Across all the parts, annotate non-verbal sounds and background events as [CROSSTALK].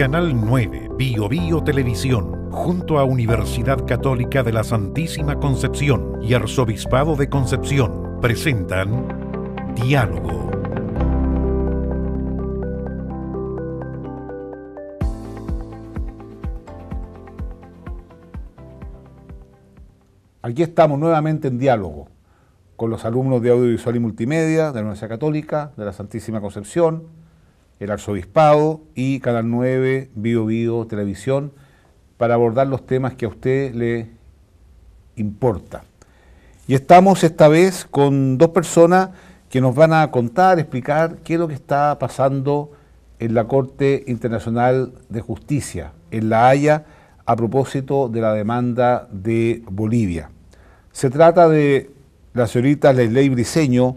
Canal 9, Bio Bio Televisión, junto a Universidad Católica de la Santísima Concepción y Arzobispado de Concepción, presentan Diálogo. Aquí estamos nuevamente en diálogo con los alumnos de audiovisual y multimedia de la Universidad Católica, de la Santísima Concepción, el Arzobispado y Canal 9, Bio Bio Televisión, para abordar los temas que a usted le importa. Y estamos esta vez con dos personas que nos van a contar, explicar qué es lo que está pasando en la Corte Internacional de Justicia, en La Haya, a propósito de la demanda de Bolivia. Se trata de la señorita Lesley Briseño,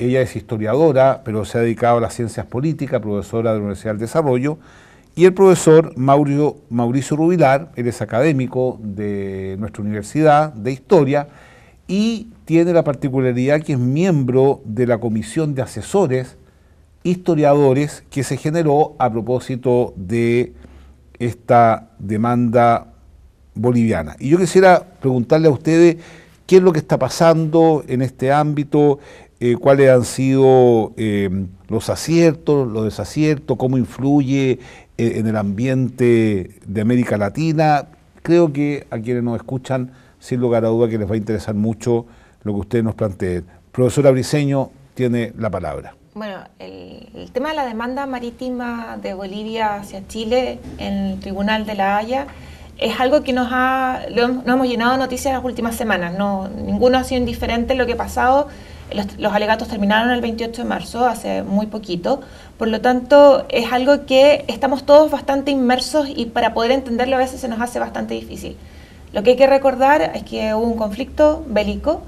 ella es historiadora, pero se ha dedicado a las ciencias políticas, profesora de la Universidad del Desarrollo, y el profesor Mauricio, Rubilar, él es académico de nuestra universidad de historia y tiene la particularidad que es miembro de la comisión de asesores historiadores que se generó a propósito de esta demanda boliviana. Y yo quisiera preguntarle a ustedes qué es lo que está pasando en este ámbito, eh, cuáles han sido eh, los aciertos, los desaciertos, cómo influye eh, en el ambiente de América Latina. Creo que a quienes nos escuchan, sin lugar a duda que les va a interesar mucho lo que ustedes nos planteen. Profesora Briseño tiene la palabra. Bueno, el, tema de la demanda marítima de Bolivia hacia Chile en el Tribunal de la Haya es algo que nos ha, hemos llenado noticias en las últimas semanas. No, ninguno ha sido indiferente lo que ha pasado los, alegatos terminaron el 28 de marzo, hace muy poquito. Por lo tanto, es algo que estamos todos bastante inmersos y para poder entenderlo a veces se nos hace bastante difícil. Lo que hay que recordar es que hubo un conflicto bélico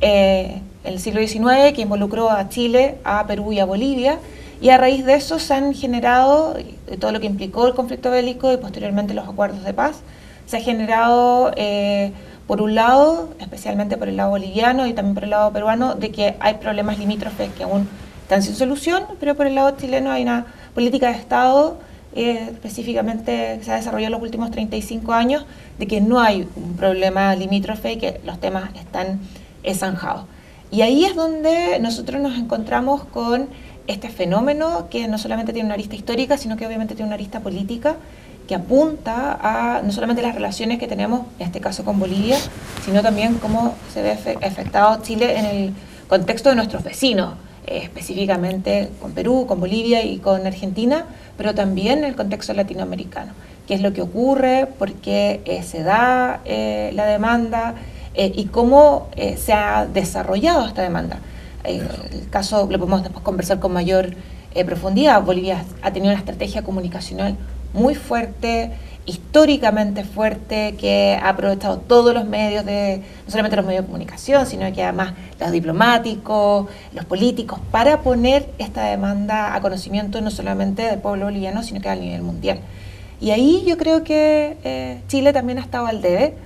eh, en el siglo XIX que involucró a Chile, a Perú y a Bolivia. Y a raíz de eso se han generado, todo lo que implicó el conflicto bélico y posteriormente los acuerdos de paz, se ha generado eh, por un lado, especialmente por el lado boliviano y también por el lado peruano, de que hay problemas limítrofes que aún están sin solución, pero por el lado chileno hay una política de Estado eh, específicamente que se ha desarrollado en los últimos 35 años, de que no hay un problema limítrofe y que los temas están zanjados. Y ahí es donde nosotros nos encontramos con este fenómeno que no solamente tiene una arista histórica, sino que obviamente tiene una arista política que apunta a no solamente las relaciones que tenemos, en este caso con Bolivia, sino también cómo se ve afectado Chile en el contexto de nuestros vecinos, eh, específicamente con Perú, con Bolivia y con Argentina, pero también en el contexto latinoamericano. ¿Qué es lo que ocurre? ¿Por qué eh, se da eh, la demanda? ¿Y cómo se ha desarrollado esta demanda? el caso lo podemos después conversar con mayor profundidad. Bolivia ha tenido una estrategia comunicacional muy fuerte, históricamente fuerte, que ha aprovechado todos los medios, de, no solamente los medios de comunicación, sino que además los diplomáticos, los políticos, para poner esta demanda a conocimiento no solamente del pueblo boliviano, sino que a nivel mundial. Y ahí yo creo que eh, Chile también ha estado al debe.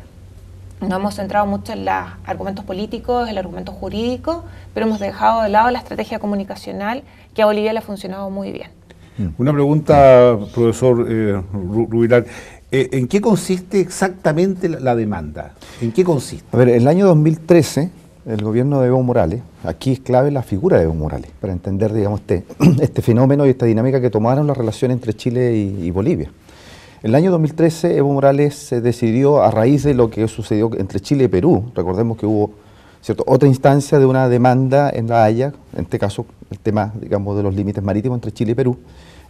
No hemos centrado mucho en los argumentos políticos, en los argumentos jurídicos, pero hemos dejado de lado la estrategia comunicacional que a Bolivia le ha funcionado muy bien. Mm. Una pregunta, profesor eh, Rubilar. Eh, ¿En qué consiste exactamente la demanda? ¿En qué consiste? A ver, en el año 2013, el gobierno de Evo Morales, aquí es clave la figura de Evo Morales, para entender, digamos, este, [CLEARS THROAT] este fenómeno y esta dinámica que tomaron las relaciones entre Chile y, Bolivia. En el año 2013, Evo Morales se decidió, a raíz de lo que sucedió entre Chile y Perú, recordemos que hubo otra instancia de una demanda en La Haya, en este caso el tema digamos, de los límites marítimos entre Chile y Perú.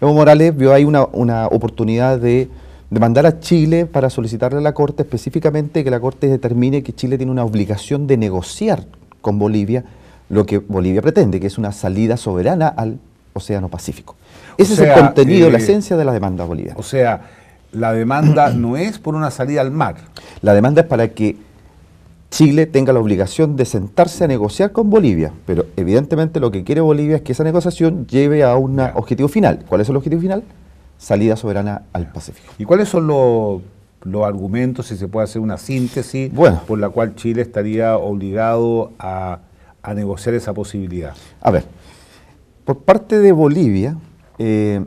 Evo Morales vio ahí una, oportunidad de demandar a Chile para solicitarle a la Corte específicamente que la Corte determine que Chile tiene una obligación de negociar con Bolivia lo que Bolivia pretende, que es una salida soberana al Océano Pacífico. Ese es el contenido, la eh, esencia de la demanda Bolivia O sea, la demanda no es por una salida al mar. La demanda es para que Chile tenga la obligación de sentarse a negociar con Bolivia, pero evidentemente lo que quiere Bolivia es que esa negociación lleve a un objetivo final. ¿Cuál es el objetivo final? Salida soberana al Pacífico. ¿Y cuáles son los, argumentos, si se puede hacer una síntesis, por la cual Chile estaría obligado a, negociar esa posibilidad? A ver, por parte de Bolivia, eh,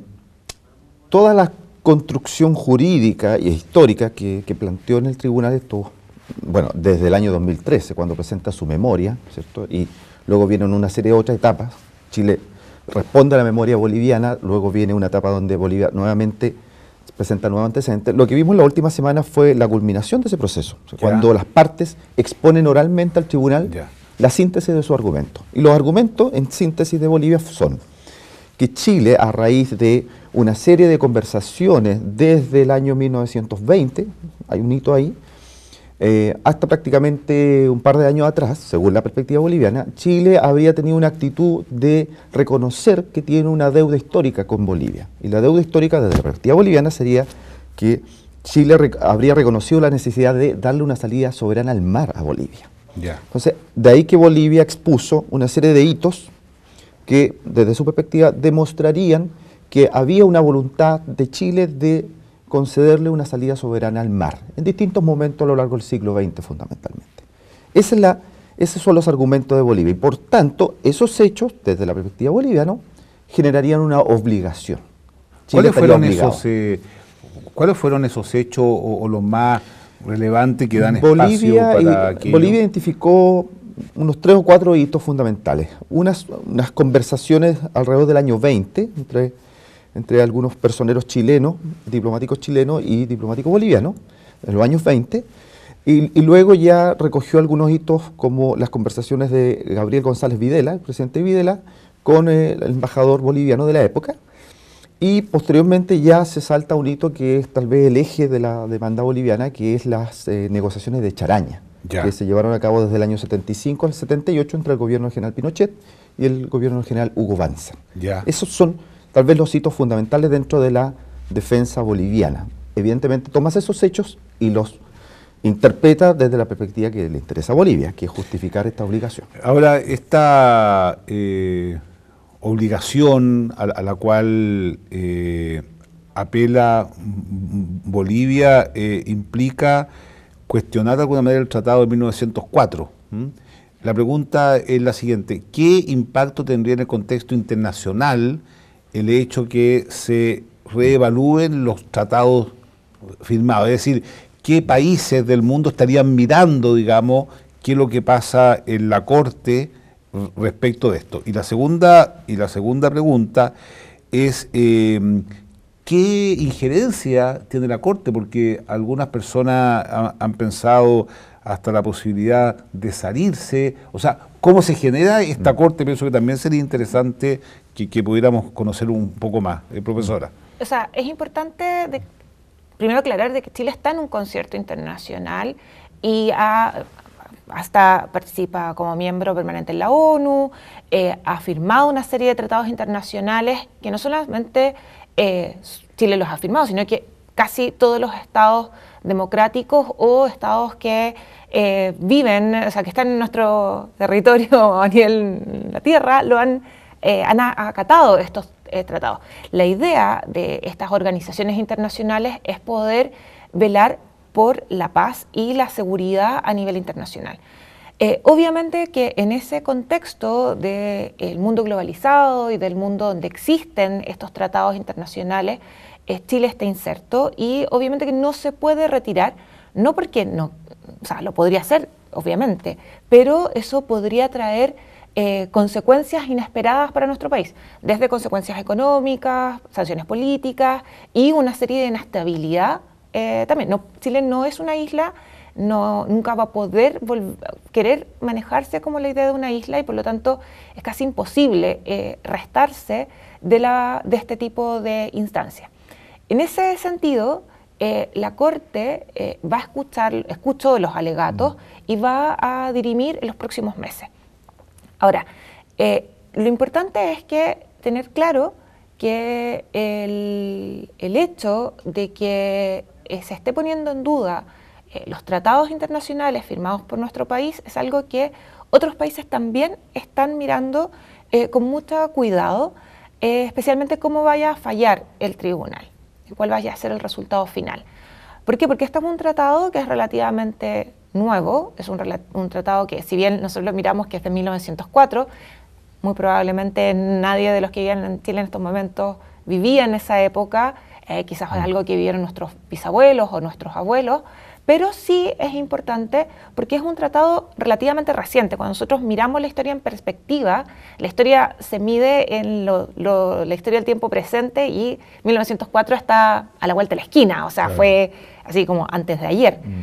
toda la construcción jurídica y histórica que, planteó en el tribunal estos bueno, desde el año 2013, cuando presenta su memoria, ¿cierto? Y luego vienen una serie de otras etapas. Chile responde a la memoria boliviana, luego viene una etapa donde Bolivia nuevamente presenta nuevos antecedentes. Lo que vimos la última semana fue la culminación de ese proceso, cuando las partes exponen oralmente al tribunal la síntesis de su argumento. Y los argumentos en síntesis de Bolivia son que Chile, a raíz de una serie de conversaciones desde el año 1920, hay un hito ahí, eh, hasta prácticamente un par de años atrás, según la perspectiva boliviana, Chile habría tenido una actitud de reconocer que tiene una deuda histórica con Bolivia. Y la deuda histórica desde la perspectiva boliviana sería que Chile habría reconocido la necesidad de darle una salida soberana al mar a Bolivia. Entonces, de ahí que Bolivia expuso una serie de hitos que, desde su perspectiva, demostrarían que había una voluntad de Chile de concederle una salida soberana al mar, en distintos momentos a lo largo del siglo XX fundamentalmente. Esa es la, esos son los argumentos de Bolivia y por tanto esos hechos, desde la perspectiva boliviana, generarían una obligación. ¿Cuáles fueron, esos, eh, ¿Cuáles fueron esos hechos o, los más relevantes que dan espacio para Bolivia identificó unos tres o cuatro hitos fundamentales. Unas, unas conversaciones alrededor del año 20 entre entre algunos personeros chilenos, diplomáticos chilenos y diplomáticos bolivianos, en los años 20, y, luego ya recogió algunos hitos como las conversaciones de Gabriel González Videla, el presidente Videla, con eh, el embajador boliviano de la época, y posteriormente ya se salta un hito que es tal vez el eje de la demanda boliviana, que es las eh, negociaciones de Charaña, que se llevaron a cabo desde el año 75 al 78 entre el gobierno general Pinochet y el gobierno general Hugo Banza. Esos son tal vez los hitos fundamentales dentro de la defensa boliviana. Evidentemente tomas esos hechos y los interpreta desde la perspectiva que le interesa a Bolivia, que es justificar esta obligación. Ahora, esta eh, obligación a, la cual eh, apela Bolivia eh, implica cuestionar de alguna manera el Tratado de 1904. La pregunta es la siguiente, ¿qué impacto tendría en el contexto internacional el hecho que se reevalúen los tratados firmados, es decir, qué países del mundo estarían mirando, digamos, qué es lo que pasa en la Corte respecto de esto. Y la segunda, y la segunda pregunta es em, qué injerencia tiene la Corte, porque algunas personas han, han, pensado hasta la posibilidad de salirse, o sea, cómo se genera esta mm. Corte, pienso que también sería interesante que, pudiéramos conocer un poco más, eh, profesora. O sea, es importante primero aclarar de que Chile está en un concierto internacional y hasta participa como miembro permanente en la ONU, eh, ha firmado una serie de tratados internacionales que no solamente eh, Chile los ha firmado, sino que casi todos los estados democráticos o estados que viven, o sea, que están en nuestro territorio [LAUGHS] a nivel la tierra, lo han eh, han acatado estos eh, tratados. La idea de estas organizaciones internacionales es poder velar por la paz y la seguridad a nivel internacional. Eh, obviamente que en ese contexto del mundo globalizado y del mundo donde existen estos tratados internacionales, Chile está inserto y obviamente que no se puede retirar, no porque no, o sea, lo podría hacer, obviamente, pero eso podría traer eh, consecuencias inesperadas para nuestro país, desde consecuencias económicas, sanciones políticas y una serie de inestabilidad. Eh, también, Chile no es una isla, no, nunca va a poder querer manejarse como la idea de una isla y por lo tanto es casi imposible eh, restarse de, la, de este tipo de instancia En ese sentido, la Corte va a escuchar, escuchó los alegatos mm. y va a dirimir en los próximos meses. Ahora, eh, lo importante es que tener claro que el, hecho de que eh, se esté poniendo en duda eh, los tratados internacionales firmados por nuestro país es algo que otros países también están mirando con mucho cuidado, especialmente cómo vaya a fallar el tribunal y cuál vaya a ser el resultado final. ¿Por qué? Porque este es un tratado que es relativamente nuevo, es un, tratado que si bien nosotros lo miramos que es de 1904, muy probablemente nadie de los que vivían en Chile en estos momentos vivía en esa época, eh, quizás es mm. algo que vivieron nuestros bisabuelos o nuestros abuelos, pero sí es importante porque es un tratado relativamente reciente. Cuando nosotros miramos la historia en perspectiva, la historia se mide en la historia del tiempo presente y 1904 está a la vuelta de la esquina, o sea, fue así como antes de ayer. Mm.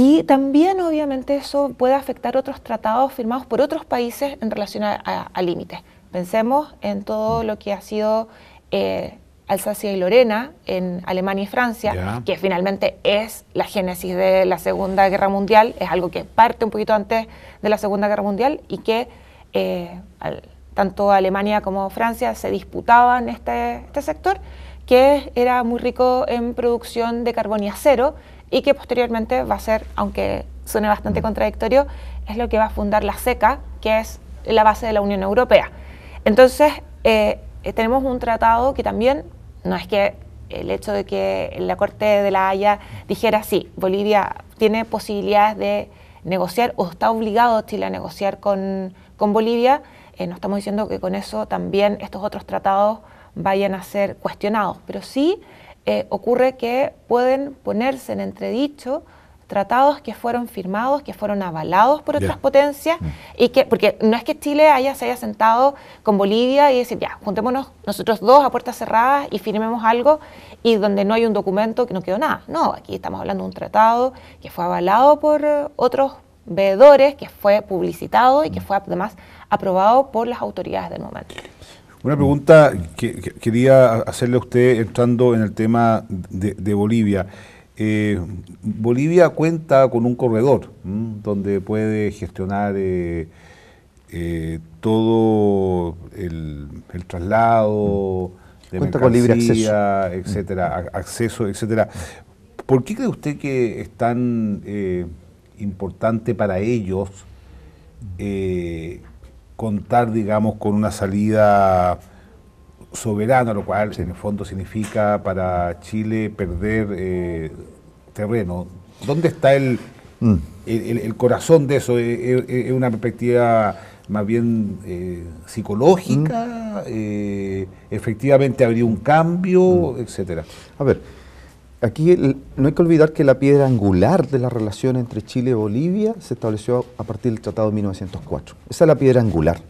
Y también, obviamente, eso puede afectar otros tratados firmados por otros países en relación a, límites. Pensemos en todo lo que ha sido eh, Alsacia y Lorena, en Alemania y Francia, que finalmente es la génesis de la Segunda Guerra Mundial, es algo que parte un poquito antes de la Segunda Guerra Mundial y que eh, tanto Alemania como Francia se disputaban este, este sector, que era muy rico en producción de carbón y acero, y que posteriormente va a ser, aunque suene bastante contradictorio, es lo que va a fundar la SECA, que es la base de la Unión Europea. Entonces, eh, eh, tenemos un tratado que también no es que el hecho de que la Corte de la Haya dijera, sí, Bolivia tiene posibilidades de negociar o está obligado Chile a negociar con, Bolivia, eh, no estamos diciendo que con eso también estos otros tratados vayan a ser cuestionados, pero sí eh, ocurre que pueden ponerse en entredicho tratados que fueron firmados, que fueron avalados por otras potencias, mm. y que, porque no es que Chile haya, se haya sentado con Bolivia y decir, ya, juntémonos nosotros dos a puertas cerradas y firmemos algo, y donde no hay un documento que no quedó nada. No, aquí estamos hablando de un tratado que fue avalado por otros veedores, que fue publicitado y que mm. fue además aprobado por las autoridades del momento. Una pregunta que, quería hacerle a usted entrando en el tema de, Bolivia. Eh, Bolivia cuenta con un corredor donde puede gestionar eh, eh, todo el, traslado de cuenta con libre acceso, etcétera, acceso, etcétera. ¿Por qué cree usted que es tan importante para ellos eh, contar, digamos, con una salida soberana, lo cual en el fondo significa para Chile perder eh, terreno. ¿Dónde está mm. el, el, corazón de eso? Eh, eh, ¿Es, una perspectiva más bien psicológica? Mm. ¿Efectivamente habría un cambio, mm. etcétera? A ver, aquí no hay que olvidar que la piedra angular de la relación entre Chile y Bolivia se estableció a partir del Tratado de 1904. Esa es la piedra angular.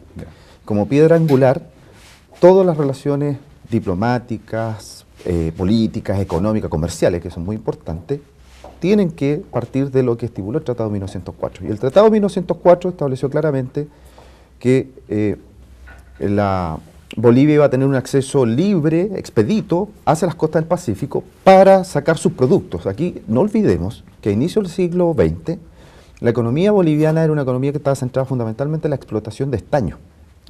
Como piedra angular, todas las relaciones diplomáticas, eh, políticas, económicas, comerciales, que son muy importantes, tienen que partir de lo que estipuló el Tratado de 1904. Y el Tratado de 1904 estableció claramente que eh, la Bolivia iba a tener un acceso libre, expedito, hacia las costas del Pacífico para sacar sus productos. Aquí no olvidemos que a inicio del siglo XX la economía boliviana era una economía que estaba centrada fundamentalmente en la explotación de estaño.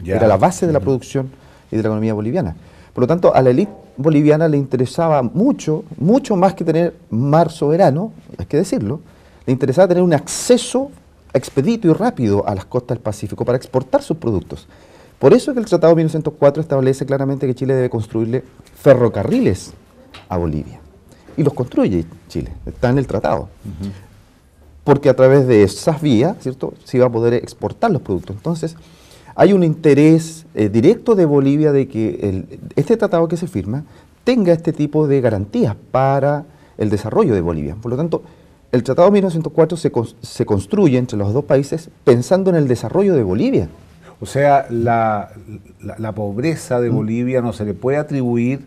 Era la base de la producción y de la economía boliviana. Por lo tanto, a la élite boliviana le interesaba mucho, mucho más que tener mar soberano, hay que decirlo, le interesaba tener un acceso expedito y rápido a las costas del Pacífico para exportar sus productos. Por eso que el Tratado 1904 establece claramente que Chile debe construirle ferrocarriles a Bolivia. Y los construye Chile, está en el tratado. Porque a través de esas vías, ¿cierto?, se va a poder exportar los productos. Entonces, hay un interés eh, directo de Bolivia de que este tratado que se firma tenga este tipo de garantías para el desarrollo de Bolivia. Por lo tanto, el Tratado 1904 se, se construye entre los dos países pensando en el desarrollo de Bolivia. O sea, la, la, pobreza de mm. Bolivia no se le puede atribuir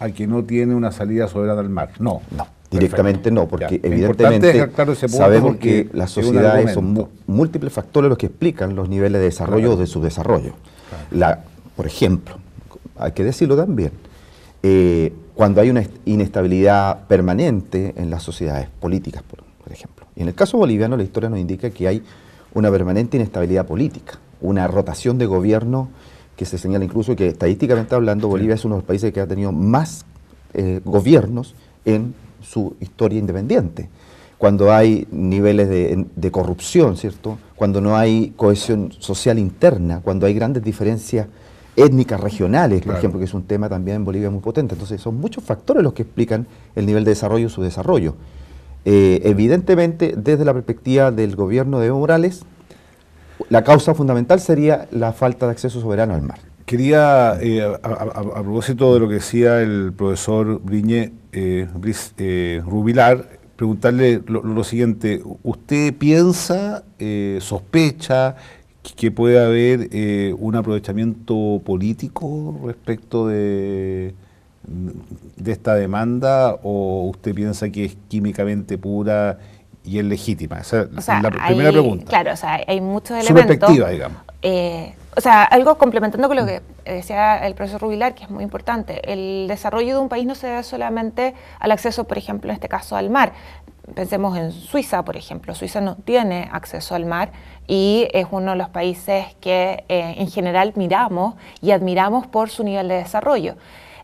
a que no tiene una salida soberana al mar. No. No, directamente no, porque evidentemente sabemos que las sociedades son múltiples factores los que explican los niveles de desarrollo de subdesarrollo. desarrollo. La, por ejemplo, hay que decirlo también, eh, cuando hay una inestabilidad permanente en las sociedades políticas, por, por ejemplo. Y en el caso boliviano la historia nos indica que hay una permanente inestabilidad política una rotación de gobierno que se señala incluso que estadísticamente hablando Bolivia es uno de los países que ha tenido más eh, gobiernos en su historia independiente. Cuando hay niveles de, corrupción, ¿cierto? Cuando no hay cohesión social interna, cuando hay grandes diferencias étnicas regionales, por ejemplo, que es un tema también en Bolivia muy potente. Entonces son muchos factores los que explican el nivel de desarrollo y su desarrollo. Eh, evidentemente, desde la perspectiva del gobierno de Evo Morales, la causa fundamental sería la falta de acceso soberano al mar. Quería, eh, a, propósito de lo que decía el profesor Briñe, eh, eh, Rubilar, preguntarle lo, siguiente. ¿Usted piensa, sospecha que, puede haber un aprovechamiento político respecto de esta demanda o usted piensa que es químicamente pura y es legítima? Esa es la primera pregunta. Claro, o sea, hay muchos elementos. digamos. Eh, o sea, algo complementando con lo que decía el profesor Rubilar, que es muy importante. El desarrollo de un país no se debe solamente al acceso, por ejemplo, en este caso al mar. Pensemos en Suiza, por ejemplo. Suiza no tiene acceso al mar y es uno de los países que eh, en general miramos y admiramos por su nivel de desarrollo.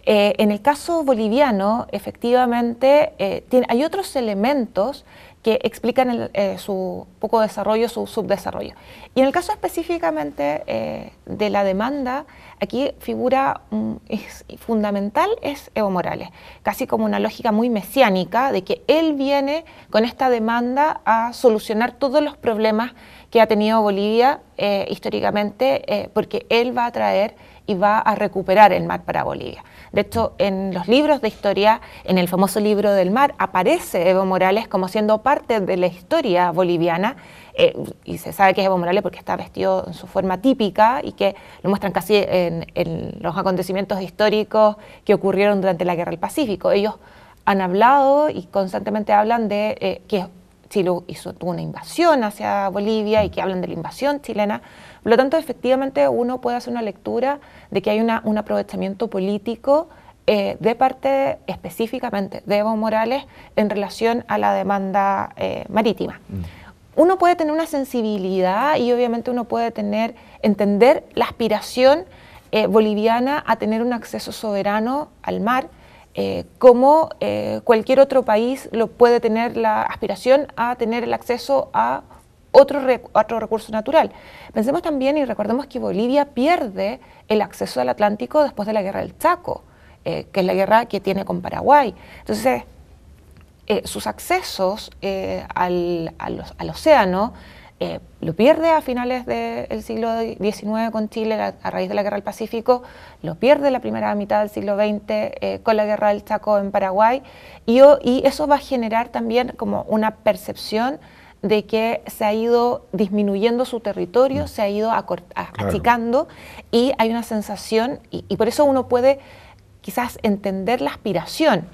Eh, en el caso boliviano, efectivamente, tiene, hay otros elementos que explican eh, su poco desarrollo, su subdesarrollo. Y en el caso específicamente eh, de la demanda, aquí figura es, fundamental es Evo Morales, casi como una lógica muy mesiánica de que él viene con esta demanda a solucionar todos los problemas que ha tenido Bolivia eh, históricamente, porque él va a traer y va a recuperar el mar para Bolivia. De hecho, en los libros de historia, en el famoso libro del mar, aparece Evo Morales como siendo parte de la historia boliviana. Eh, y se sabe que es Evo Morales porque está vestido en su forma típica y que lo muestran casi en, los acontecimientos históricos que ocurrieron durante la Guerra del Pacífico. Ellos han hablado y constantemente hablan de eh, que Chile hizo, tuvo una invasión hacia Bolivia y que hablan de la invasión chilena. Por lo tanto, efectivamente, uno puede hacer una lectura de que hay una, un aprovechamiento político eh, de parte específicamente de Evo Morales en relación a la demanda eh, marítima. Mm. Uno puede tener una sensibilidad y obviamente uno puede tener, entender la aspiración eh, boliviana a tener un acceso soberano al mar eh, como eh, cualquier otro país lo puede tener la aspiración a tener el acceso a otro, otro recurso natural. Pensemos también y recordemos que Bolivia pierde el acceso al Atlántico después de la guerra del Chaco, eh, que es la guerra que tiene con Paraguay. Entonces, sus accesos al océano eh, lo pierde a finales del siglo XIX con Chile a raíz de la Guerra del Pacífico, lo pierde la primera mitad del siglo XX eh, con la Guerra del Chaco en Paraguay y, eso va a generar también como una percepción de que se ha ido disminuyendo su territorio, mm. se ha ido achicando y hay una sensación, y, por eso uno puede quizás entender la aspiración,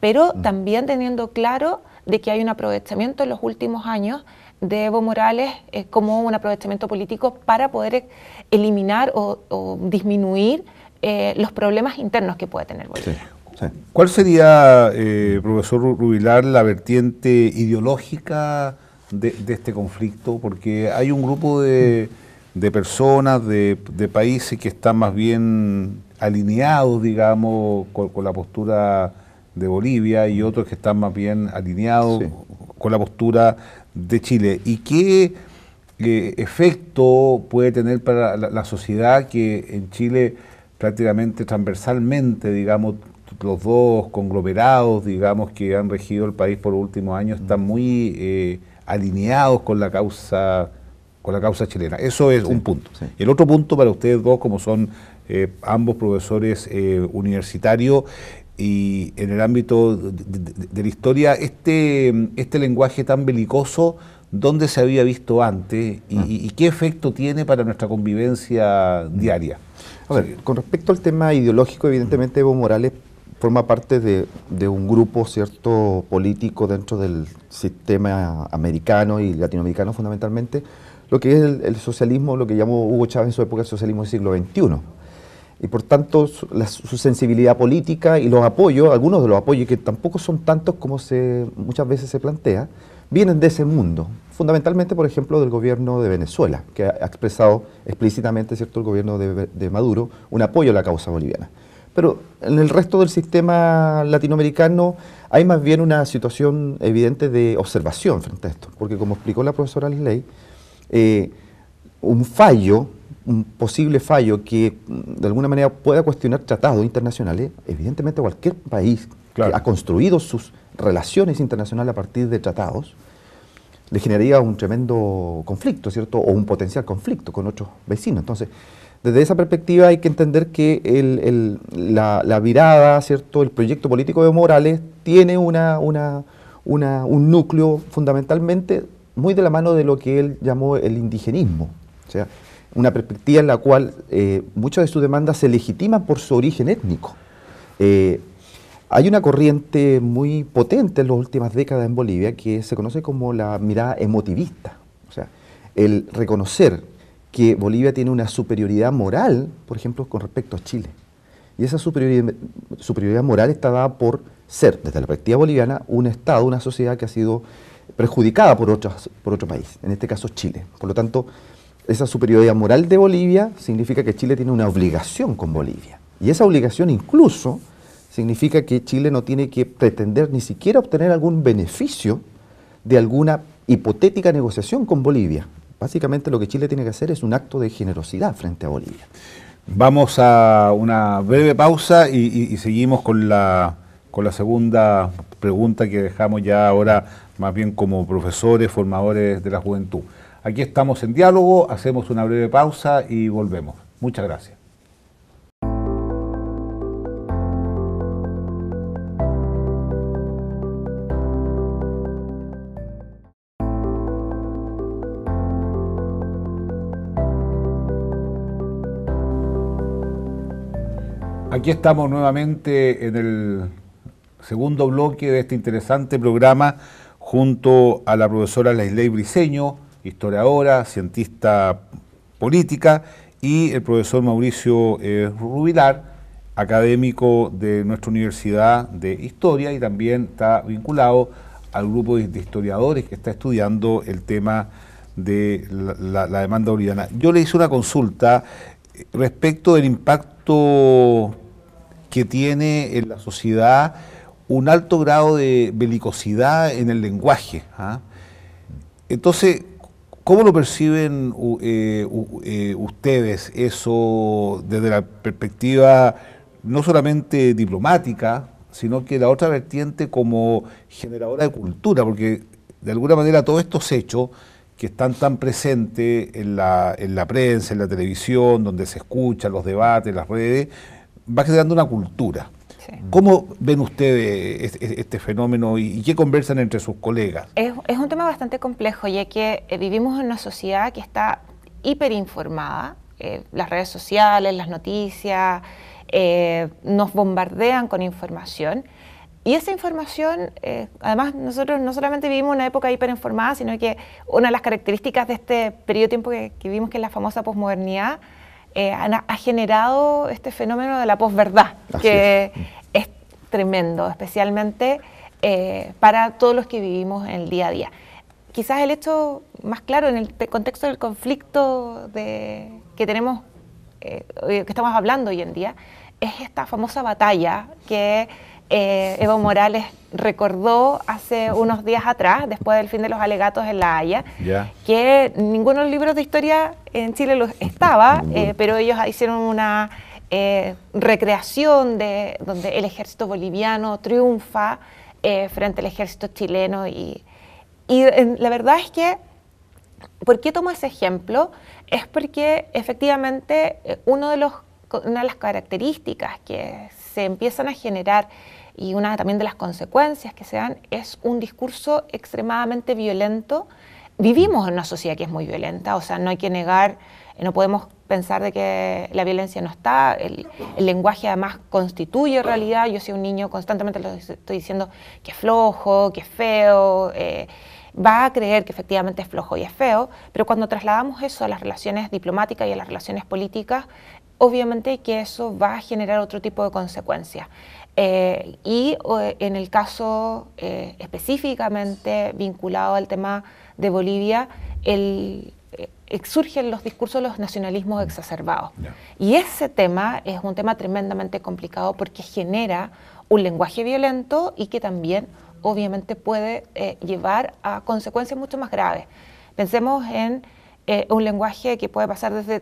pero mm. también teniendo claro de que hay un aprovechamiento en los últimos años de Evo Morales eh, como un aprovechamiento político para poder eh, eliminar o, disminuir eh, los problemas internos que puede tener Bolivia. ¿Cuál sería, profesor Rubilar, la vertiente ideológica de, este conflicto? Porque hay un grupo de, personas, de, países que están más bien alineados, digamos, con la postura de Bolivia y otros que están más bien alineados con la postura de Chile. ¿Y qué eh, efecto puede tener para la, sociedad que en Chile prácticamente transversalmente, digamos, los dos conglomerados, digamos, que han regido el país por los últimos años, están muy eh, alineados con la causa con la causa chilena. Eso es un punto. El otro punto para ustedes dos, como son eh, ambos profesores universitarios, y en el ámbito de, la historia, este, este lenguaje tan belicoso, ¿dónde se había visto antes ah. y, qué efecto tiene para nuestra convivencia diaria? A ver, con respecto al tema ideológico, evidentemente Evo Morales forma parte de, un grupo cierto político dentro del sistema americano y latinoamericano fundamentalmente, lo que es el, el socialismo, lo que llamó Hugo Chávez en su época el socialismo del siglo XXI y por tanto su, sensibilidad política y los apoyos, algunos de los apoyos que tampoco son tantos como se, muchas veces se plantea, vienen de ese mundo, fundamentalmente por ejemplo del gobierno de Venezuela, que ha expresado explícitamente cierto el gobierno de, Maduro un apoyo a la causa boliviana. Pero en el resto del sistema latinoamericano hay más bien una situación evidente de observación frente a esto, porque como explicó la profesora Lisley, eh, un fallo un posible fallo que mm, de alguna manera pueda cuestionar tratados internacionales, evidentemente cualquier país que ha construido sus relaciones internacionales a partir de tratados, le generaría un tremendo conflicto, ¿cierto? O un potencial conflicto con otros vecinos. Entonces, desde esa perspectiva hay que entender que el, el, la, la, virada, ¿cierto? El proyecto político de Morales tiene una, una, una, un núcleo fundamentalmente muy de la mano de lo que él llamó el indigenismo. O sea, una perspectiva en la cual eh, muchas de sus demandas se legitiman por su origen étnico. Eh, hay una corriente muy potente en las últimas décadas en Bolivia que se conoce como la mirada emotivista, o sea, el reconocer que Bolivia tiene una superioridad moral, por ejemplo, con respecto a Chile. Y esa superioridad, moral está dada por ser, desde la perspectiva boliviana, un Estado, una sociedad que ha sido perjudicada por, por otro país, en este caso Chile. Por lo tanto, esa superioridad moral de Bolivia significa que Chile tiene una obligación con Bolivia. Y esa obligación incluso significa que Chile no tiene que pretender ni siquiera obtener algún beneficio de alguna hipotética negociación con Bolivia. Básicamente lo que Chile tiene que hacer es un acto de generosidad frente a Bolivia. Vamos a una breve pausa y, seguimos con la, con la segunda pregunta que dejamos ya ahora más bien como profesores, formadores de la juventud. Aquí estamos en diálogo, hacemos una breve pausa y volvemos. Muchas gracias. Aquí estamos nuevamente en el segundo bloque de este interesante programa junto a la profesora Laisley Briseño, historiadora, cientista política, y el profesor Mauricio eh, Rubilar, académico de nuestra Universidad de Historia y también está vinculado al grupo de, historiadores que está estudiando el tema de la, demanda boliviana. Yo le hice una consulta eh, respecto del impacto que tiene en la sociedad un alto grado de belicosidad en el lenguaje. ¿ah? Entonces, ¿Cómo lo perciben eh, eh, ustedes eso desde la perspectiva no solamente diplomática, sino que la otra vertiente como generadora de cultura? Porque de alguna manera todos estos hechos que están tan presentes en la, en la prensa, en la televisión, donde se escuchan los debates, las redes, va generando una cultura. ¿Cómo ven ustedes este fenómeno y qué conversan entre sus colegas? Es, un tema bastante complejo, ya que eh, vivimos en una sociedad que está hiperinformada, eh, las redes sociales, las noticias, eh, nos bombardean con información. Y esa información, además nosotros no solamente vivimos una época hiperinformada, sino que una de las características de este periodo de tiempo que, que vivimos, que es la famosa posmodernidad, eh, ha generado este fenómeno de la posverdad, que es. tremendo, especialmente eh, para todos los que vivimos en el día a día. Quizás el hecho más claro en el contexto del conflicto que tenemos, eh, que estamos hablando hoy en día, es esta famosa batalla que eh, Evo Morales recordó hace unos días atrás, después del fin de los alegatos en La Haya, que ninguno de los libros de historia en Chile los estaba, eh, pero ellos hicieron una eh, recreación de donde el ejército boliviano triunfa frente al ejército chileno. Y, la verdad es que, ¿por qué tomo ese ejemplo? Es porque efectivamente uno de los, una de las características que se empiezan a generar y una también de las consecuencias que se dan es un discurso extremadamente violento. Vivimos en una sociedad que es muy violenta, o sea, no hay que negar, eh, no podemos pensar de que la violencia no está, el, lenguaje además constituye realidad, yo soy un niño constantemente lo estoy diciendo que es flojo, que es feo, eh, va a creer que efectivamente es flojo y es feo, pero cuando trasladamos eso a las relaciones diplomáticas y a las relaciones políticas, obviamente que eso va a generar otro tipo de consecuencias. Eh, y en el caso eh, específicamente vinculado al tema de Bolivia, el, eh, surgen los discursos de los nacionalismos exacerbados. Y ese tema es un tema tremendamente complicado porque genera un lenguaje violento y que también obviamente puede llevar a consecuencias mucho más graves. Pensemos en un lenguaje que puede pasar desde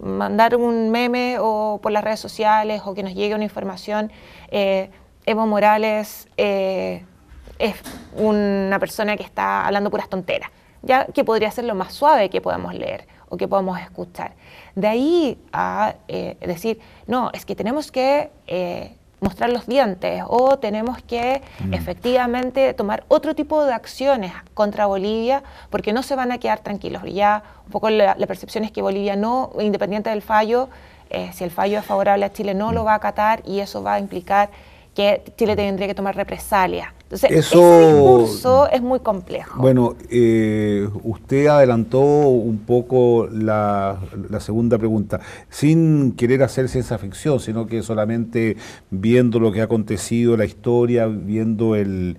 mandar un meme o por las redes sociales o que nos llegue una información. Eh, Evo Morales eh, es una persona que está hablando puras tonteras, ya que podría ser lo más suave que podamos leer o que podamos escuchar. De ahí a eh, decir, no, es que tenemos que mostrar los dientes o tenemos que mm. efectivamente tomar otro tipo de acciones contra Bolivia porque no se van a quedar tranquilos. ya un poco la, percepción es que Bolivia no, independiente del fallo, eh, si el fallo es favorable a Chile, no lo mm. va a acatar y eso va a implicar que Chile tendría que tomar represalia. Entonces, Eso, ese es muy complejo. Bueno, eh, usted adelantó un poco la, segunda pregunta, sin querer hacer ciencia ficción, sino que solamente viendo lo que ha acontecido, la historia, viendo el,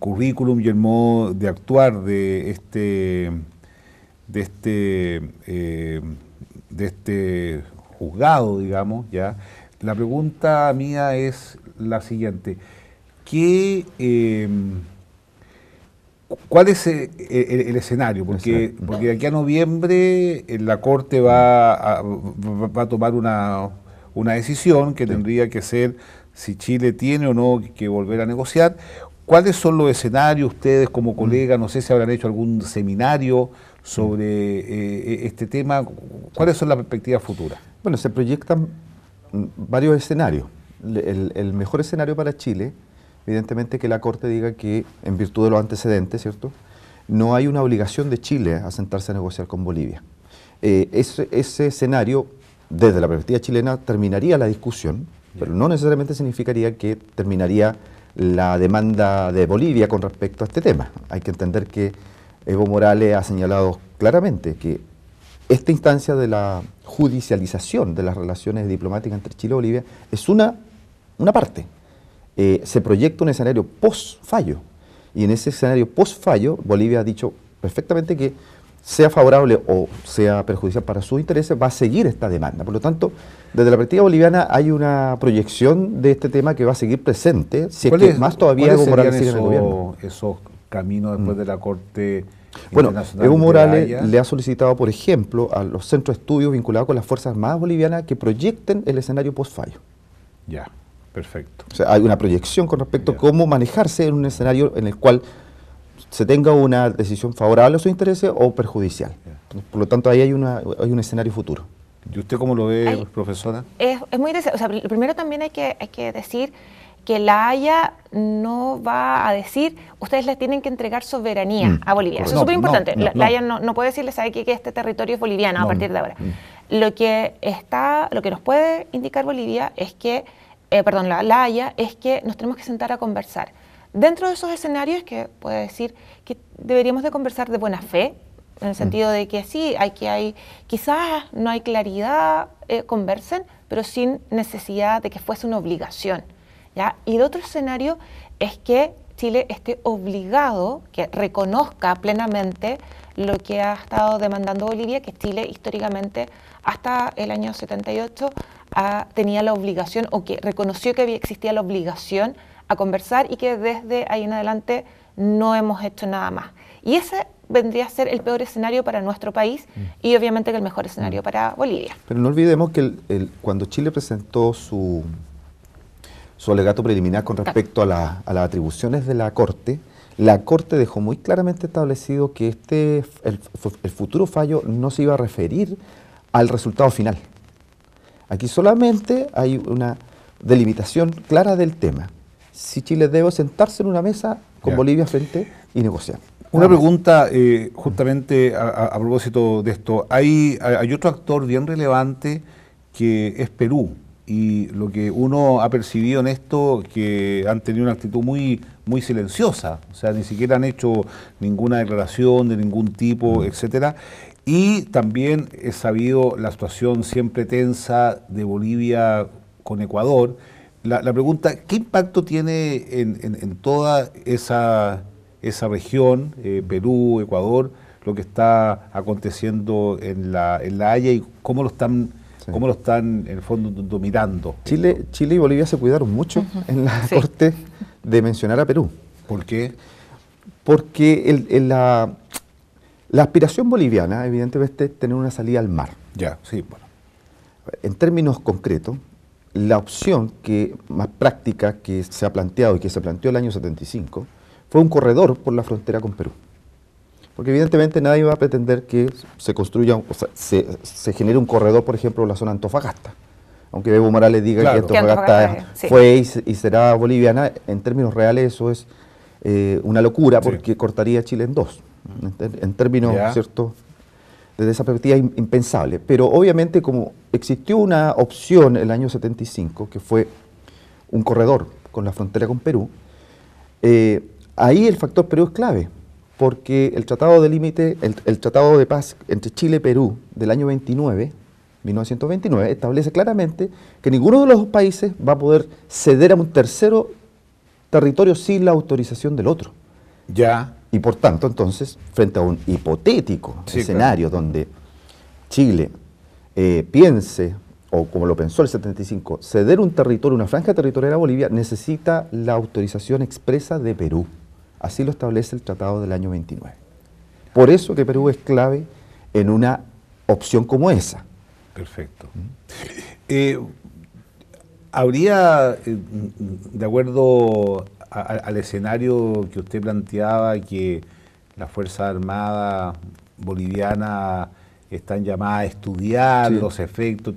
currículum y el modo de actuar de este de este eh, de este juzgado, digamos, ya. La pregunta mía es la siguiente. ¿Qué, em, ¿Cuál es eh, el, escenario? Porque, porque de aquí a noviembre eh, la Corte va a, va tomar una, una decisión que tendría que ser si Chile tiene o no que volver a negociar. ¿Cuáles son los escenarios ustedes como mm. colegas? No sé si habrán hecho algún seminario sobre eh, este tema. ¿Cuáles son las perspectivas futuras? Bueno, se proyectan varios escenarios el, mejor escenario para Chile, evidentemente que la Corte diga que, en virtud de los antecedentes, ¿cierto?, no hay una obligación de Chile a sentarse a negociar con Bolivia. Eh, ese, escenario, desde la perspectiva chilena, terminaría la discusión, pero no necesariamente significaría que terminaría la demanda de Bolivia con respecto a este tema. Hay que entender que Evo Morales ha señalado claramente que esta instancia de la judicialización de las relaciones diplomáticas entre Chile y Bolivia es una una parte. Eh, se proyecta un escenario post-fallo. Y en ese escenario post-fallo, Bolivia ha dicho perfectamente que sea favorable o sea perjudicial para sus intereses, va a seguir esta demanda. Por lo tanto, desde la perspectiva boliviana hay una proyección de este tema que va a seguir presente, si es que más todavía Evo Morales el gobierno. esos caminos después mm. de la Corte bueno, Evo Morales le ha solicitado, por ejemplo, a los centros de estudios vinculados con las Fuerzas Armadas Bolivianas que proyecten el escenario post-fallo. Ya. Perfecto. O hay una proyección con respecto a cómo manejarse en un escenario en el cual se tenga una decisión favorable a sus intereses o perjudicial. Por lo tanto, ahí hay, una, hay un escenario futuro. ¿Y usted cómo lo ve, profesora? Es, muy interesante. O primero también hay que, decir que la Haya no va a decir, ustedes les tienen que entregar soberanía mm, a Bolivia. Eso es súper importante. la, Haya no, puede decirles que, este territorio es boliviano a partir de ahora. Lo, que está, lo que nos puede indicar Bolivia es que eh, perdón, la, Haya, es que nos tenemos que sentar a conversar. Dentro de esos escenarios que puede decir que deberíamos de conversar de buena fe, en el mm. sentido de que sí, hay que hay, quizás no hay claridad, eh, conversen, pero sin necesidad de que fuese una obligación. Y de otro escenario es que Chile esté obligado, que reconozca plenamente lo que ha estado demandando Bolivia, que Chile históricamente hasta el año 78 tenía la obligación o que reconoció que había, existía la obligación a conversar y que desde ahí en adelante no hemos hecho nada más. Y ese vendría a ser el peor escenario para nuestro país mm. y obviamente que el mejor escenario mm. para Bolivia. Pero no olvidemos que cuando Chile presentó su, su alegato preliminar con respecto a, las atribuciones de la Corte, la Corte dejó muy claramente establecido que este, el futuro fallo no se iba a referir al resultado final. Aquí solamente hay una delimitación clara del tema. Si Chile debe sentarse en una mesa con Bolivia frente y negociar. Una pregunta eh, justamente a, propósito de esto. Hay, hay otro actor bien relevante que es Perú y lo que uno ha percibido en esto que han tenido una actitud muy muy silenciosa, o sea, ni siquiera han hecho ninguna declaración de ningún tipo, etcétera, y también he sabido la situación siempre tensa de Bolivia con Ecuador. La, pregunta, ¿qué impacto tiene en, toda esa, esa región, eh, Perú, Ecuador, lo que está aconteciendo en La, Haya y cómo lo están... lo están, en el fondo, dominando? Chile, eh, Chile y Bolivia se cuidaron mucho en la corte de mencionar a Perú. ¿Por qué? Porque el, la, la aspiración boliviana, evidentemente, es tener una salida al mar. Ya, sí, bueno. En términos concretos, la opción que, más práctica que se ha planteado y que se planteó el año 75 fue un corredor por la frontera con Perú. Porque evidentemente nadie va a pretender que se construya, o sea, se, genere un corredor, por ejemplo, en la zona Antofagasta. Aunque Bebo Morales diga que Antofagasta, fue y, será boliviana, en términos reales eso es eh, una locura porque cortaría Chile en dos en, términos, ¿cierto? Desde esa perspectiva impensable. Pero obviamente como existió una opción el año 75, que fue un corredor con la frontera con Perú, eh, ahí el factor Perú es clave, porque el tratado de límite, el, el, tratado de paz entre Chile y Perú del año 29, 1929, establece claramente que ninguno de los dos países va a poder ceder a un tercero territorio sin la autorización del otro. Ya. Y por tanto, entonces, frente a un hipotético escenario donde Chile eh, piense, o como lo pensó el 75, ceder un territorio, una franja territorial a Bolivia, necesita la autorización expresa de Perú. Así lo establece el tratado del año 29. Por eso que Perú es clave en una opción como esa. Perfecto. Eh, habría, eh, de acuerdo al escenario que usted planteaba, que la Fuerza Armada Boliviana están llamadas a estudiar los efectos,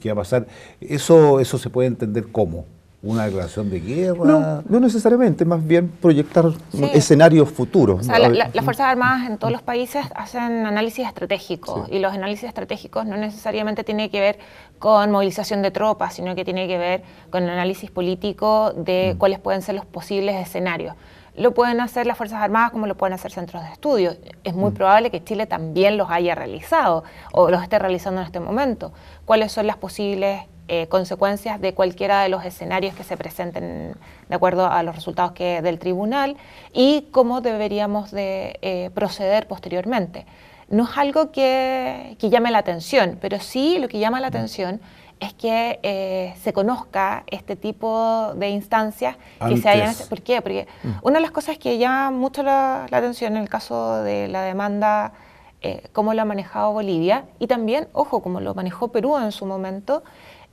que, va a pasar, eso, eso se puede entender cómo una declaración de guerra. No, no necesariamente, más bien proyectar escenarios futuros. las Fuerzas Armadas en todos los países hacen análisis estratégicos y los análisis estratégicos no necesariamente tienen que ver con movilización de tropas, sino que tiene que ver con análisis político de mm. cuáles pueden ser los posibles escenarios. Lo pueden hacer las Fuerzas Armadas como lo pueden hacer centros de estudio. Es muy mm. probable que Chile también los haya realizado o los esté realizando en este momento. ¿Cuáles son las posibles eh, consecuencias de cualquiera de los escenarios que se presenten de acuerdo a los resultados que, del tribunal y cómo deberíamos de eh, proceder posteriormente. No es algo que, que, llame la atención, pero sí lo que llama la mm. atención es que eh, se conozca este tipo de instancias que se hayan... ¿Por qué? Porque mm. una de las cosas que llama mucho la, atención en el caso de la demanda eh, cómo lo ha manejado Bolivia y también, ojo, cómo lo manejó Perú en su momento,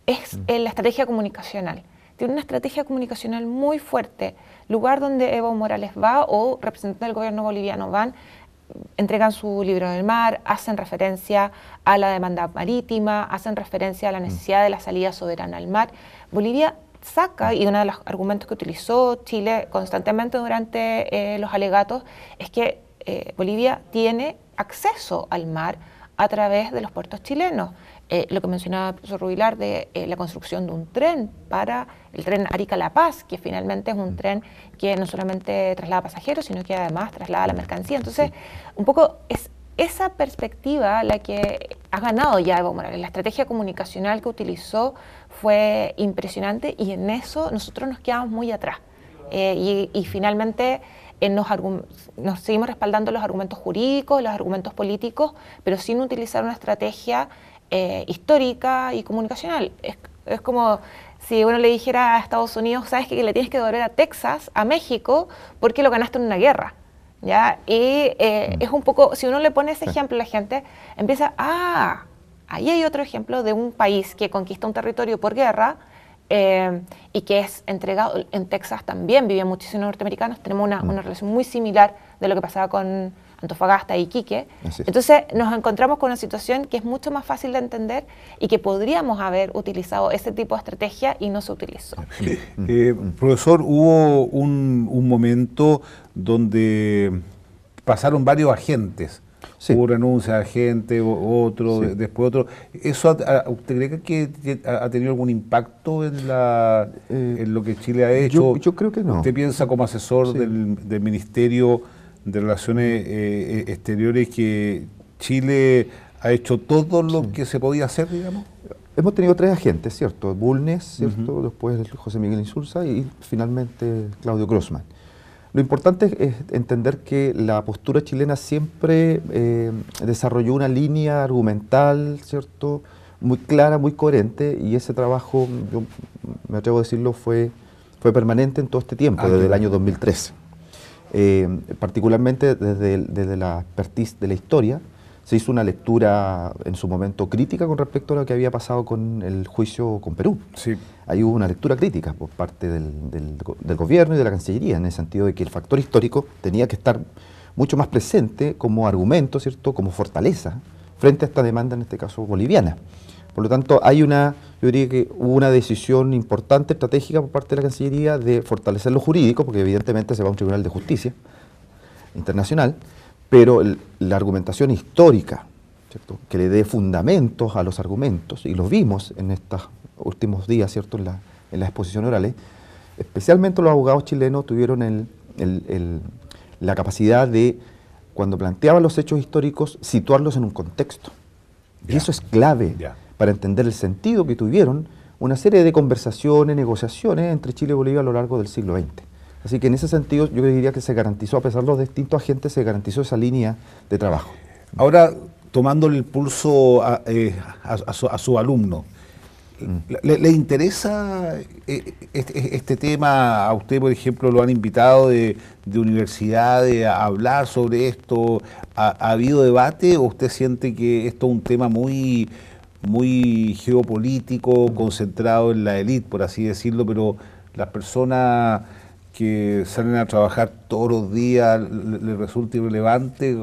es mm. en eh, la estrategia comunicacional. Tiene una estrategia comunicacional muy fuerte. Lugar donde Evo Morales va o representantes del gobierno boliviano van, entregan su libro del mar, hacen referencia a la demanda marítima, hacen referencia a la mm. necesidad de la salida soberana al mar. Bolivia saca, y uno de los argumentos que utilizó Chile constantemente durante eh, los alegatos, es que eh, Bolivia tiene acceso al mar a través de los puertos chilenos. Eh, lo que mencionaba el profesor Rubilar de eh, la construcción de un tren para el tren Arica-La Paz, que finalmente es un mm. tren que no solamente traslada pasajeros, sino que además traslada la mercancía. Entonces, un poco es esa perspectiva la que ha ganado ya Evo Morales. La estrategia comunicacional que utilizó fue impresionante y en eso nosotros nos quedamos muy atrás. Eh, y, y, finalmente nos, nos, seguimos respaldando los argumentos jurídicos, los argumentos políticos, pero sin utilizar una estrategia eh, histórica y comunicacional. Es, como si uno le dijera a Estados Unidos, sabes que le tienes que devolver a Texas, a México, porque lo ganaste en una guerra. ¿Ya? Y eh, es un poco, si uno le pone ese ejemplo a la gente, empieza, ah, ahí hay otro ejemplo de un país que conquista un territorio por guerra, eh, y que es entregado en Texas también, vivían muchísimos norteamericanos, tenemos mm. una, relación muy similar de lo que pasaba con, Antofagasta, y Quique, Entonces nos encontramos con una situación que es mucho más fácil de entender y que podríamos haber utilizado ese tipo de estrategia y no se utilizó. Eh, mm. Eh, mm. profesor, hubo un, momento donde pasaron varios agentes. Sí. Hubo renuncia de agente, otro, después otro. ¿Eso usted cree que ha tenido algún impacto eh, en, lo que Chile ha hecho? Yo, creo que no. ¿Usted piensa como asesor del, Ministerio de Relaciones eh, eh, Exteriores que Chile ha hecho todo lo que se podía hacer, digamos? Hemos tenido tres agentes, ¿cierto? Bulnes, ¿cierto? Después José Miguel Insulza y finalmente Claudio Grossman. Lo importante es entender que la postura chilena siempre eh, desarrolló una línea argumental, ¿cierto? Muy clara, muy coherente, y ese trabajo, yo me atrevo a decirlo, fue, fue permanente en todo este tiempo, ah, desde el año 2013. Eh, particularmente desde, la expertise de la historia, se hizo una lectura en su momento crítica con respecto a lo que había pasado con el juicio con Perú. Sí. Ahí hubo una lectura crítica por parte del, del gobierno y de la Cancillería, en el sentido de que el factor histórico tenía que estar mucho más presente como argumento, ¿cierto?, como fortaleza frente a esta demanda, en este caso boliviana. Por lo tanto, hay una, yo diría que hubo una decisión importante, estratégica por parte de la Cancillería de fortalecer lo jurídico, porque evidentemente se va a un tribunal de justicia internacional, pero la argumentación histórica, ¿cierto? que le dé fundamentos a los argumentos, y lo vimos en estos últimos días, ¿cierto? En, la, en las exposiciones orales, especialmente los abogados chilenos tuvieron la capacidad de, cuando planteaban los hechos históricos, situarlos en un contexto. Y eso es clave para entender el sentido que tuvieron una serie de conversaciones, negociaciones entre Chile y Bolivia a lo largo del siglo XX. Así que en ese sentido yo diría que se garantizó, a pesar de los distintos agentes, se garantizó esa línea de trabajo. Ahora, tomando el pulso a, eh, su, alumno, mm. ¿Le, interesa eh, este, este, tema? A usted, por ejemplo, lo han invitado de, universidad universidades a hablar sobre esto. ¿Ha, habido debate o usted siente que esto es un tema muy, muy geopolítico, concentrado en la élite, por así decirlo, pero las personas que salen a trabajar todos los días les resulta irrelevante.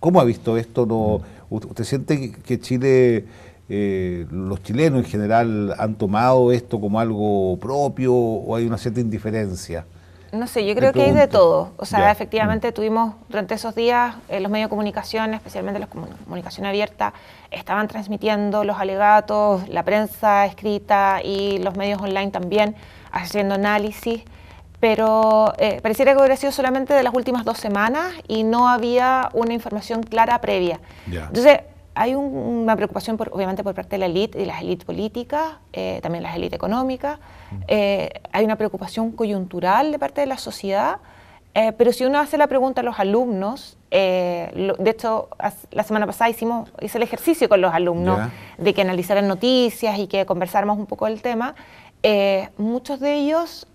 ¿Cómo ha visto esto? No, ¿Usted siente que Chile, eh, los chilenos en general, han tomado esto como algo propio o hay una cierta indiferencia? No sé, yo creo que hay de todo. O sea, efectivamente tuvimos durante esos días eh, los medios de comunicación, especialmente los comunicación abierta, estaban transmitiendo los alegatos, la prensa escrita y los medios online también, haciendo análisis. Pero eh, pareciera que hubiera sido solamente de las últimas dos semanas y no había una información clara previa. Entonces, hay una preocupación, obviamente, por parte de la élite y las élites políticas, eh, también las élites económicas. Eh, hay una preocupación coyuntural de parte de la sociedad. Eh, pero si uno hace la pregunta a los alumnos, de hecho, la semana pasada hicimos, hice el ejercicio con los alumnos de que analizaran noticias y que conversáramos un poco del tema. muchos de ellos,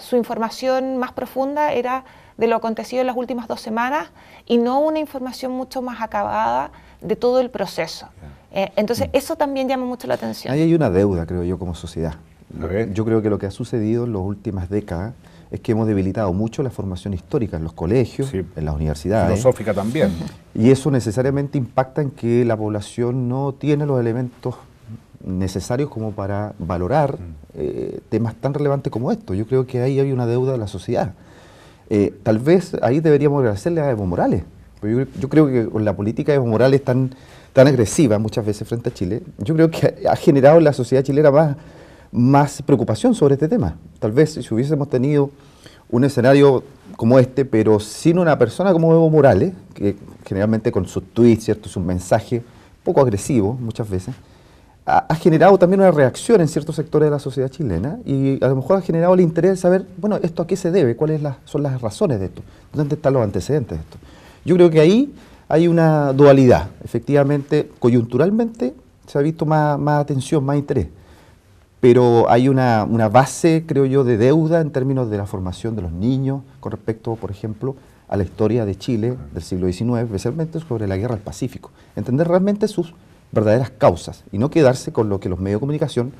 su información más profunda era de lo acontecido en las últimas dos semanas y no una información mucho más acabada de todo el proceso. Eh, entonces, mm. eso también llama mucho la atención. Ahí hay una deuda, creo yo, como sociedad. Yo creo que lo que ha sucedido en las últimas décadas es que hemos debilitado mucho la formación histórica en los colegios, en las universidades. Filosófica también. Y eso necesariamente impacta en que la población no tiene los elementos necesarios como para valorar mm. eh, temas tan relevantes como esto, Yo creo que ahí hay una deuda de la sociedad. Eh, tal vez ahí deberíamos agradecerle a Evo Morales, yo, creo que con la política de Evo Morales tan, tan agresiva muchas veces frente a Chile, yo creo que ha generado en la sociedad chilena más, preocupación sobre este tema. Tal vez si hubiésemos tenido un escenario como este, pero sin una persona como Evo Morales, que generalmente con sus tweets, ¿cierto? sus mensajes, poco agresivo muchas veces, ha, generado también una reacción en ciertos sectores de la sociedad chilena y a lo mejor ha generado el interés de saber, bueno, ¿esto a qué se debe? ¿Cuáles son las razones de esto? ¿Dónde están los antecedentes de esto? Yo creo que ahí hay una dualidad. Efectivamente, coyunturalmente se ha visto más, atención, más interés, pero hay una, una, base, creo yo, de deuda en términos de la formación de los niños con respecto, por ejemplo, a la historia de Chile del siglo XIX, especialmente sobre la guerra del Pacífico. Entender realmente sus verdaderas causas y no quedarse con lo que los medios de comunicación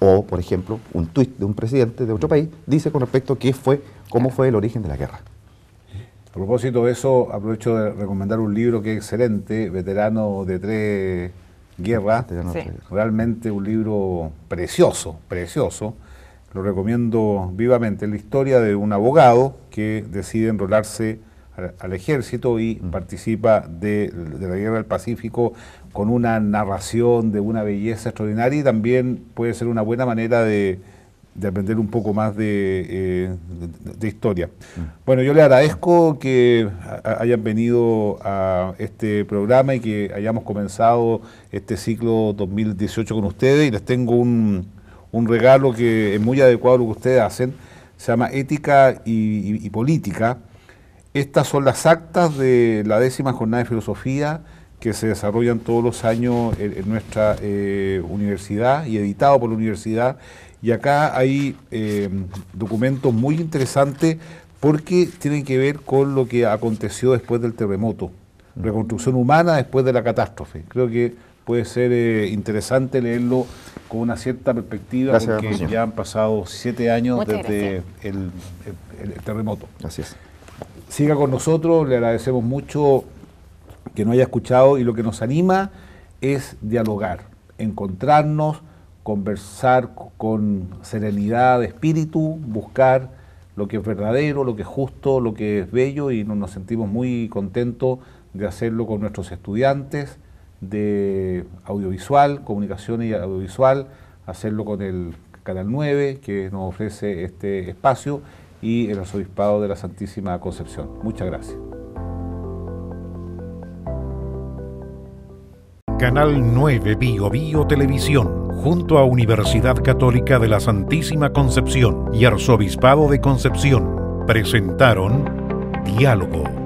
o, por ejemplo, un tuit de un presidente de otro país dice con respecto a qué fue, cómo fue el origen de la guerra propósito de eso, aprovecho de recomendar un libro que es excelente, Veterano de Tres Guerras. Este Realmente un libro precioso, precioso. Lo recomiendo vivamente. Es la historia de un abogado que decide enrolarse al, ejército y participa de la guerra del Pacífico con una narración de una belleza extraordinaria y también puede ser una buena manera de de aprender un poco más de, eh, historia. Mm. Bueno, yo le agradezco que hayan venido a este programa y que hayamos comenzado este ciclo 2018 con ustedes y les tengo un, regalo que es muy adecuado lo que ustedes hacen, se llama Ética y, Política. Estas son las actas de la décima jornada de filosofía que se desarrollan todos los años en, nuestra eh, universidad y editado por la universidad y acá hay em, documentos muy interesantes porque tienen que ver con lo que aconteció después del terremoto, reconstrucción humana después de la catástrofe. Creo que puede ser eh, interesante leerlo con una cierta perspectiva porque ya han pasado siete años desde el, el terremoto. Así es. Siga con nosotros, le agradecemos mucho que nos haya escuchado y lo que nos anima es dialogar, encontrarnos, conversar con serenidad de espíritu, buscar lo que es verdadero, lo que es justo, lo que es bello y nos sentimos muy contentos de hacerlo con nuestros estudiantes de audiovisual, comunicación y audiovisual, hacerlo con el Canal 9 que nos ofrece este espacio y el Arzobispado de la Santísima Concepción. Muchas gracias. Canal 9 Bio Bio Televisión, junto a Universidad Católica de la Santísima Concepción y Arzobispado de Concepción, presentaron Diálogo